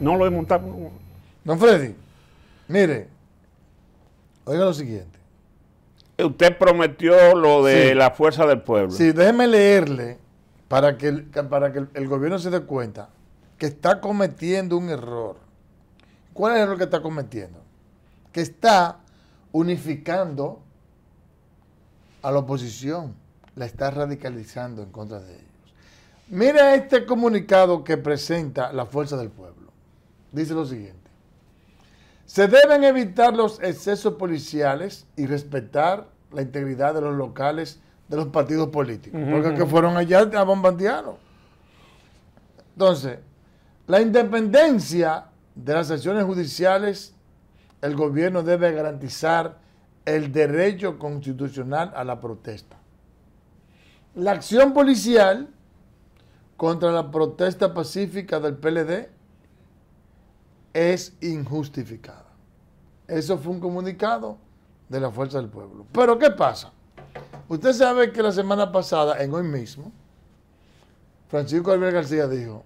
No lo he No. Don Freddy, mire, oiga lo siguiente. Usted prometió lo de la fuerza del pueblo. Sí, déjeme leerle para que, para que el gobierno se dé cuenta que está cometiendo un error. ¿Cuál es el error que está cometiendo? Que está unificando a la oposición, la está radicalizando en contra de ellos. Mira este comunicado que presenta la Fuerza del Pueblo dice lo siguiente. Se deben evitar los excesos policiales y respetar la integridad de los locales de los partidos políticos, porque que fueron allá a bombardearlo. Entonces, la independencia de las acciones judiciales, el gobierno debe garantizar el derecho constitucional a la protesta. La acción policial contra la protesta pacífica del PLD es injustificada. Eso fue un comunicado de la Fuerza del Pueblo. Pero ¿qué pasa? Usted sabe que la semana pasada, en hoy mismo, Francisco Alberto García dijo,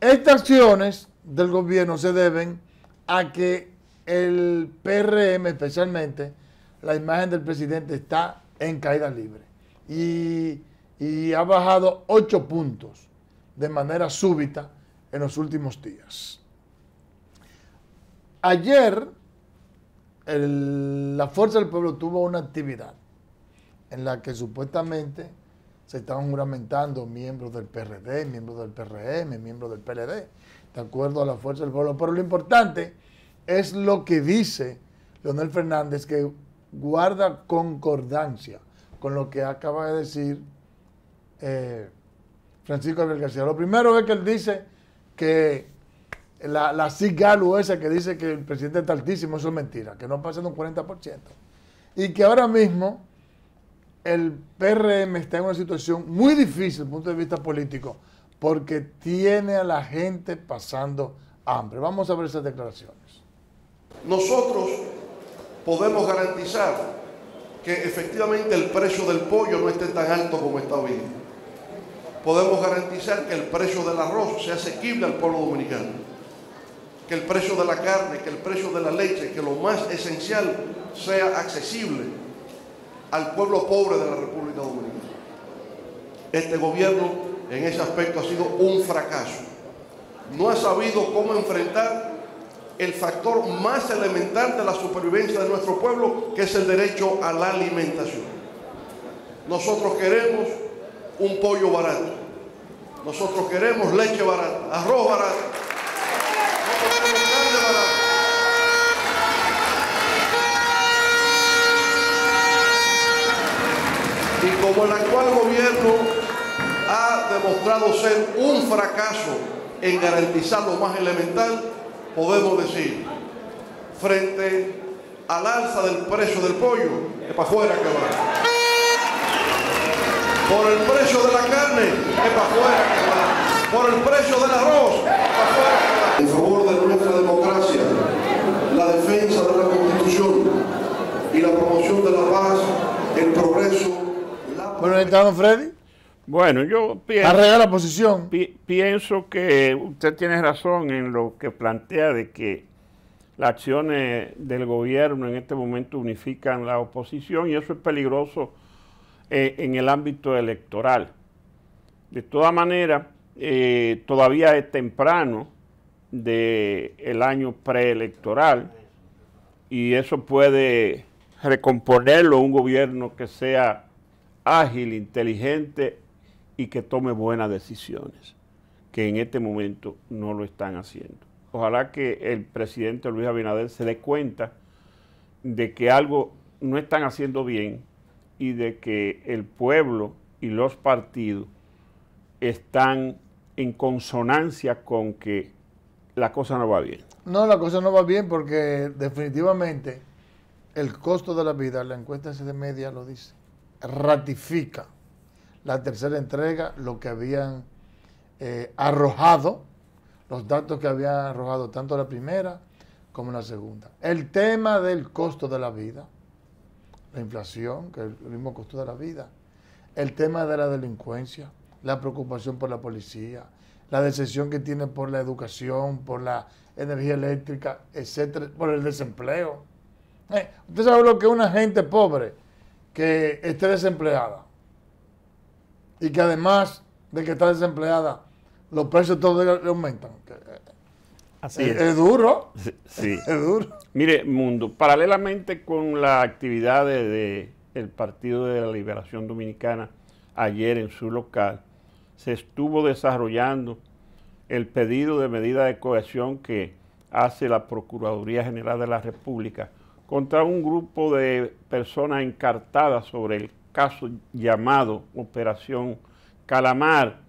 estas acciones del gobierno se deben a que el PRM especialmente, la imagen del presidente está en caída libre y, y ha bajado ocho puntos de manera súbita en los últimos días. Ayer, la Fuerza del Pueblo tuvo una actividad en la que supuestamente se estaban juramentando miembros del PRD, miembros del PRM, miembros del PLD, de acuerdo a la Fuerza del Pueblo. Pero lo importante es lo que dice Leonel Fernández, que guarda concordancia con lo que acaba de decir eh, Francisco Abel García. Lo primero es que él dice que la, la esa que dice que el presidente está altísimo, eso es mentira, que no pasa de un 40%. Y que ahora mismo el PRM está en una situación muy difícil desde el punto de vista político, porque tiene a la gente pasando hambre. Vamos a ver esas declaraciones. Nosotros podemos garantizar que efectivamente el precio del pollo no esté tan alto como está hoy. Podemos garantizar que el precio del arroz sea asequible al pueblo dominicano que el precio de la carne, que el precio de la leche, que lo más esencial sea accesible al pueblo pobre de la República Dominicana. Este gobierno en ese aspecto ha sido un fracaso. No ha sabido cómo enfrentar el factor más elemental de la supervivencia de nuestro pueblo, que es el derecho a la alimentación. Nosotros queremos un pollo barato. Nosotros queremos leche barata, arroz barato. Y como el actual gobierno ha demostrado ser un fracaso en garantizar lo más elemental, podemos decir, frente al alza del precio del pollo, es para afuera que va. Por el precio de la carne, es para afuera que va. Por el precio del arroz. capitán Freddy? Bueno, yo pienso... la posición. pienso que usted tiene razón en lo que plantea de que las acciones del gobierno en este momento unifican la oposición y eso es peligroso eh, en el ámbito electoral. De todas maneras, eh, todavía es temprano del año preelectoral y eso puede recomponerlo un gobierno que sea ágil, inteligente y que tome buenas decisiones, que en este momento no lo están haciendo. Ojalá que el presidente Luis Abinader se dé cuenta de que algo no están haciendo bien y de que el pueblo y los partidos están en consonancia con que la cosa no va bien. No, la cosa no va bien porque definitivamente el costo de la vida, la encuesta de media lo dice, ratifica la tercera entrega, lo que habían eh, arrojado, los datos que habían arrojado tanto la primera como la segunda. El tema del costo de la vida, la inflación, que es el mismo costo de la vida. El tema de la delincuencia, la preocupación por la policía, la decepción que tiene por la educación, por la energía eléctrica, etcétera, por el desempleo. Eh, usted sabe lo que una gente pobre que esté desempleada y que además de que está desempleada, los precios todos le aumentan. Eh, Así eh, es. duro. Sí. Es duro. Mire, Mundo, paralelamente con la actividad del de, Partido de la Liberación Dominicana ayer en su local, se estuvo desarrollando el pedido de medida de cohesión que hace la Procuraduría General de la República contra un grupo de personas encartadas sobre el caso llamado Operación Calamar,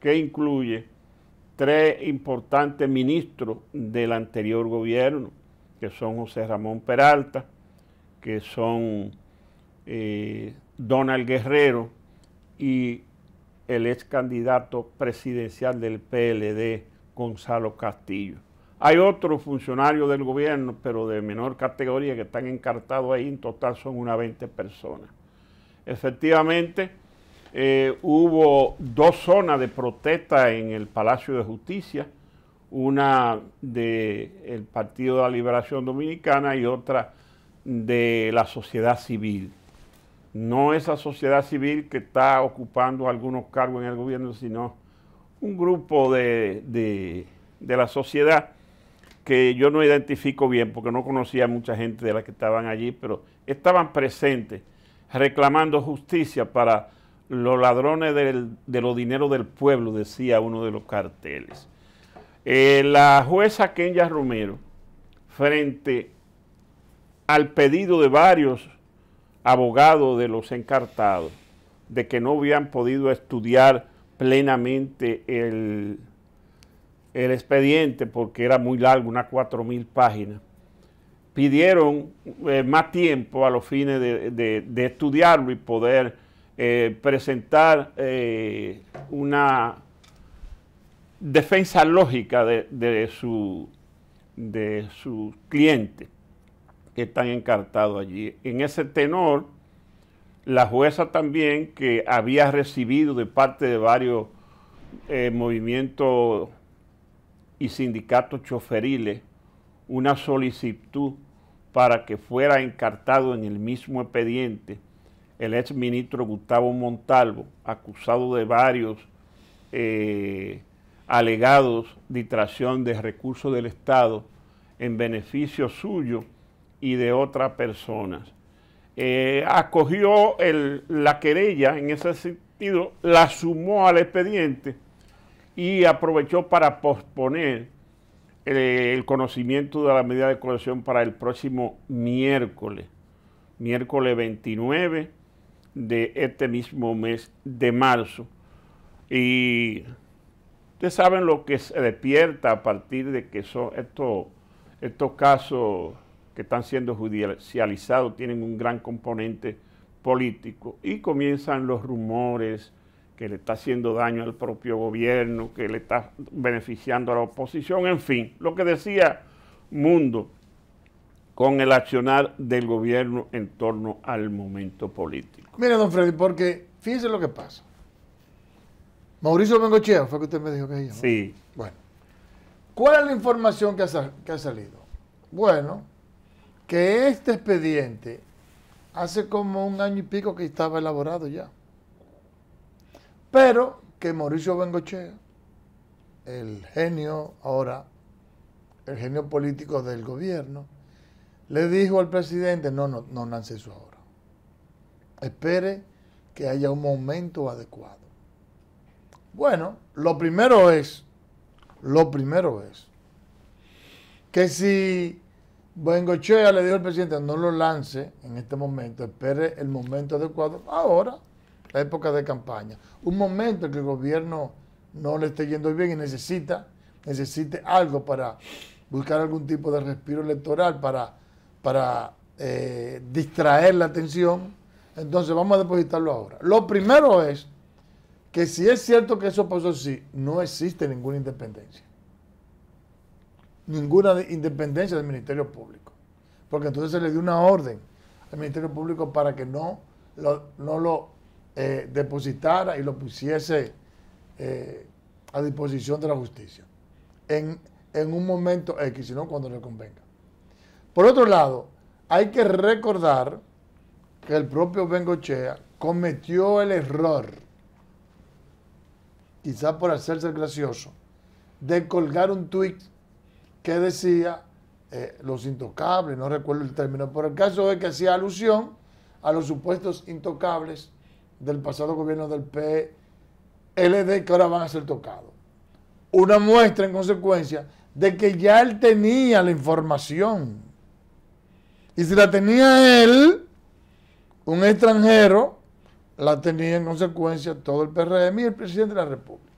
que incluye tres importantes ministros del anterior gobierno, que son José Ramón Peralta, que son eh, Donald Guerrero y el ex candidato presidencial del PLD, Gonzalo Castillo. Hay otros funcionarios del gobierno, pero de menor categoría, que están encartados ahí, en total son unas 20 personas. Efectivamente, eh, hubo dos zonas de protesta en el Palacio de Justicia, una del Partido de la Liberación Dominicana y otra de la sociedad civil. No esa sociedad civil que está ocupando algunos cargos en el gobierno, sino un grupo de la sociedad que yo no identifico bien porque no conocía a mucha gente de la que estaban allí, pero estaban presentes reclamando justicia para los ladrones de los dineros del pueblo, decía uno de los carteles. Eh, la jueza Kenya Romero, frente al pedido de varios abogados de los encartados, de que no habían podido estudiar plenamente el el expediente, porque era muy largo, unas 4.000 páginas, pidieron eh, más tiempo a los fines de, estudiarlo y poder eh, presentar eh, una defensa lógica de, su, de que están encartados allí. En ese tenor, la jueza también, que había recibido de parte de varios movimientos y sindicatos choferiles una solicitud para que fuera encartado en el mismo expediente el ex ministro Gustavo Montalvo, acusado de varios alegados eh, alegados distracción de recursos del Estado en beneficio suyo y de otras personas. Eh, acogió la querella en ese sentido, la sumó al expediente y aprovechó para posponer eh, el, conocimiento de la medida de coerción para el próximo miércoles, miércoles 29 de este mismo mes de marzo. Y ustedes saben lo que se despierta a partir de que son estos casos que están siendo judicializados, tienen un gran componente político y comienzan los rumores, que le está haciendo daño al propio gobierno, que le está beneficiando a la oposición, en fin, lo que decía Mundo con el accionar del gobierno en torno al momento político. Mira, don Freddy, porque fíjese lo que pasa. Mauricio Bengochea, fue que usted me dijo que ella. Sí. Bueno, ¿cuál es la información que ha salido? Bueno, que este expediente hace como un año y pico que estaba elaborado ya. Pero que Mauricio Bengochea, el genio ahora, el genio político del gobierno, le dijo al presidente, no, no, no lance eso ahora. Espere que haya un momento adecuado. Bueno, lo primero es, lo primero es, que si Bengochea le dijo al presidente, no lo lance en este momento, espere el momento adecuado, ahora la época de campaña. Un momento en que el gobierno no le esté yendo bien y necesita, necesite algo para buscar algún tipo de respiro electoral para, para eh, distraer la atención. Entonces vamos a depositarlo ahora. Lo primero es que si es cierto que eso pasó así, no existe ninguna independencia. Ninguna independencia del Ministerio Público. Porque entonces se le dio una orden al Ministerio Público para que no no lo eh, depositara y lo pusiese eh, a disposición de la justicia en, un momento X, sino cuando le convenga. Por otro lado, hay que recordar que el propio Bengochea cometió el error, quizás por hacerse gracioso, de colgar un tuit que decía eh, los intocables, no recuerdo el término, pero el caso es que hacía alusión a los supuestos intocables del pasado gobierno del PLD que ahora van a ser tocados. Una muestra en consecuencia de que ya él tenía la información. Y si la tenía él, un extranjero, la tenía en consecuencia todo el PRM y el presidente de la República.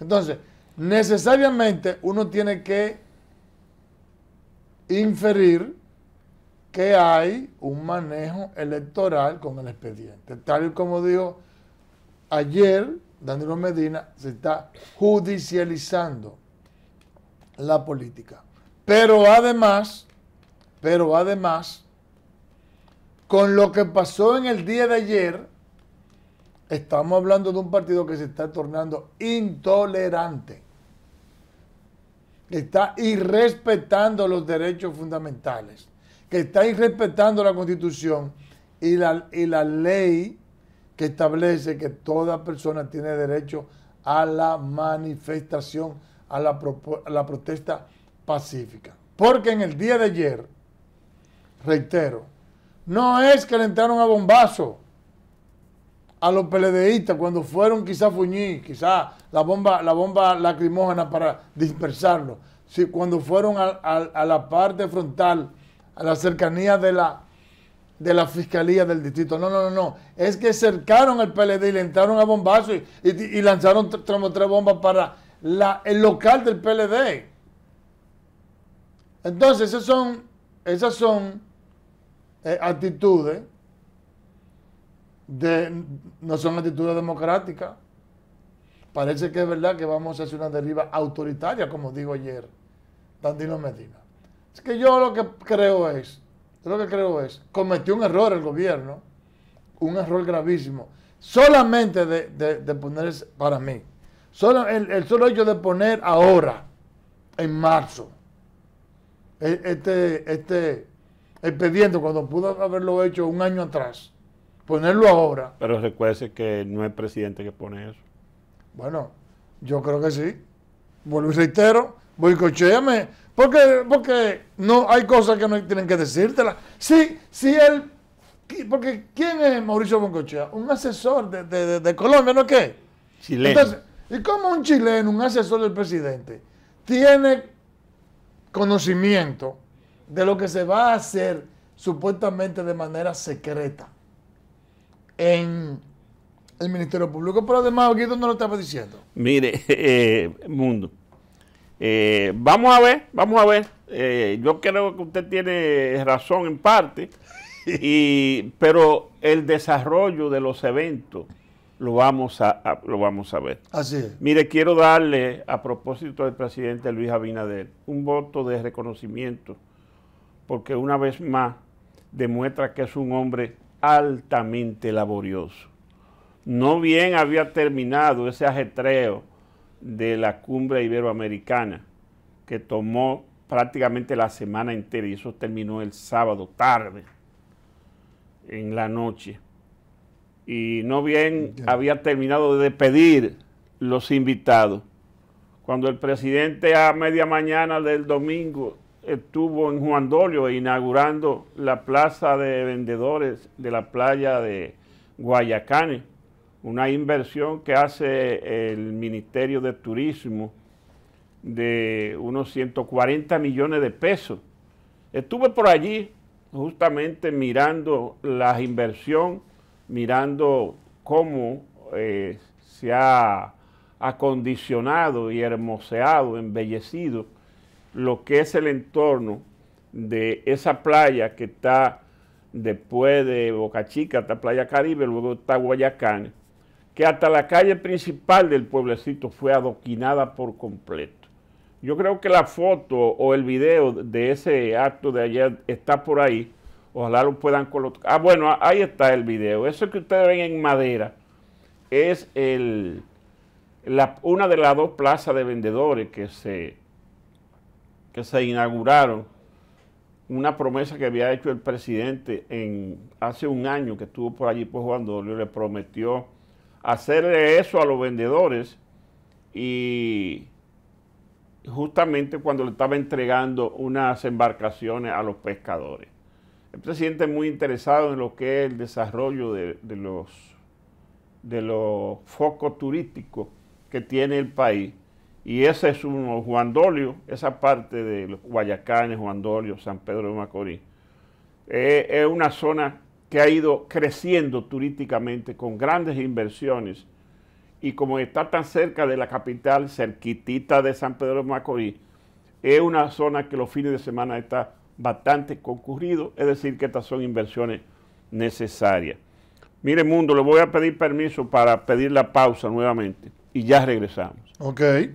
Entonces, necesariamente uno tiene que inferir que hay un manejo electoral con el expediente. Tal y como dijo ayer Danilo Medina, se está judicializando la política. Pero además, pero además, con lo que pasó en el día de ayer, estamos hablando de un partido que se está tornando intolerante. Está irrespetando los derechos fundamentales que estáis respetando la constitución y la, y la ley que establece que toda persona tiene derecho a la manifestación, a la, protesta pacífica. Porque en el día de ayer, reitero, no es que le entraron a bombazo a los peledeístas cuando fueron quizá fuñí, quizá la bomba, la bomba lacrimógena para dispersarlo, si cuando fueron a la parte frontal a la cercanía de la, de la Fiscalía del Distrito. No, no, no, no. Es que cercaron al PLD y le entraron a bombazo y, lanzaron tres bombas para el local del PLD. Entonces, esas son, esas son eh, actitudes, no son actitudes democráticas. Parece que es verdad que vamos a hacer una deriva autoritaria, como digo ayer, Dandino Medina. Es que yo lo que creo es, lo que creo es, cometió un error el gobierno, un error gravísimo, solamente de, de, de poner, para mí, solo, el, solo hecho de poner ahora, en marzo, e, este, este expediente, cuando pudo haberlo hecho un año atrás, ponerlo ahora. Pero recuerde que no es presidente que pone eso. Bueno, yo creo que sí. Vuelvo y reitero, boicochéame. Porque, porque no hay cosas que no tienen que decírtela. Sí, sí, él. Porque ¿quién es Mauricio Boncochea? Un asesor de, Colombia, ¿no es qué? Chileno. Entonces, ¿y cómo un chileno, un asesor del presidente, tiene conocimiento de lo que se va a hacer supuestamente de manera secreta en el Ministerio Público? Pero además, Guido no lo estaba diciendo. Mire, eh, Mundo. Eh, vamos a ver, vamos a ver. Eh, yo creo que usted tiene razón en parte, pero el desarrollo de los eventos lo vamos a, lo vamos a ver. Así Mire, quiero darle, a propósito del presidente Luis Abinader, un voto de reconocimiento, porque una vez más demuestra que es un hombre altamente laborioso. No bien había terminado ese ajetreo de la cumbre iberoamericana, que tomó prácticamente la semana entera y eso terminó el sábado tarde, en la noche. Y no bien había terminado de despedir los invitados, cuando el presidente a media mañana del domingo estuvo en Juan Dolio inaugurando la plaza de vendedores de la playa de Guayacanes una inversión que hace el Ministerio de Turismo de unos 140 millones de pesos. Estuve por allí justamente mirando la inversión, mirando cómo eh, se ha acondicionado y hermoseado, embellecido lo que es el entorno de esa playa que está después de Boca Chica, está Playa Caribe, luego está Guayacán que hasta la calle principal del pueblecito fue adoquinada por completo. Yo creo que la foto o el video de ese acto de ayer está por ahí. Ojalá lo puedan colocar. Ah, bueno, ahí está el video. Eso que ustedes ven en madera es el, una de las dos plazas de vendedores que se, que se inauguraron. Una promesa que había hecho el presidente en, hace un año que estuvo por allí, por pues, Juan Dolio le prometió hacerle eso a los vendedores y justamente cuando le estaba entregando unas embarcaciones a los pescadores. El presidente es muy interesado en lo que es el desarrollo de, los, de los focos turísticos que tiene el país. Y ese es un Juan esa parte de los Guayacanes, Juan San Pedro de Macorís. Eh, es una zona que ha ido creciendo turísticamente con grandes inversiones y como está tan cerca de la capital, cerquitita de San Pedro de Macorís, es una zona que los fines de semana está bastante concurrido, es decir, que estas son inversiones necesarias. Mire, Mundo, le voy a pedir permiso para pedir la pausa nuevamente y ya regresamos. Ok.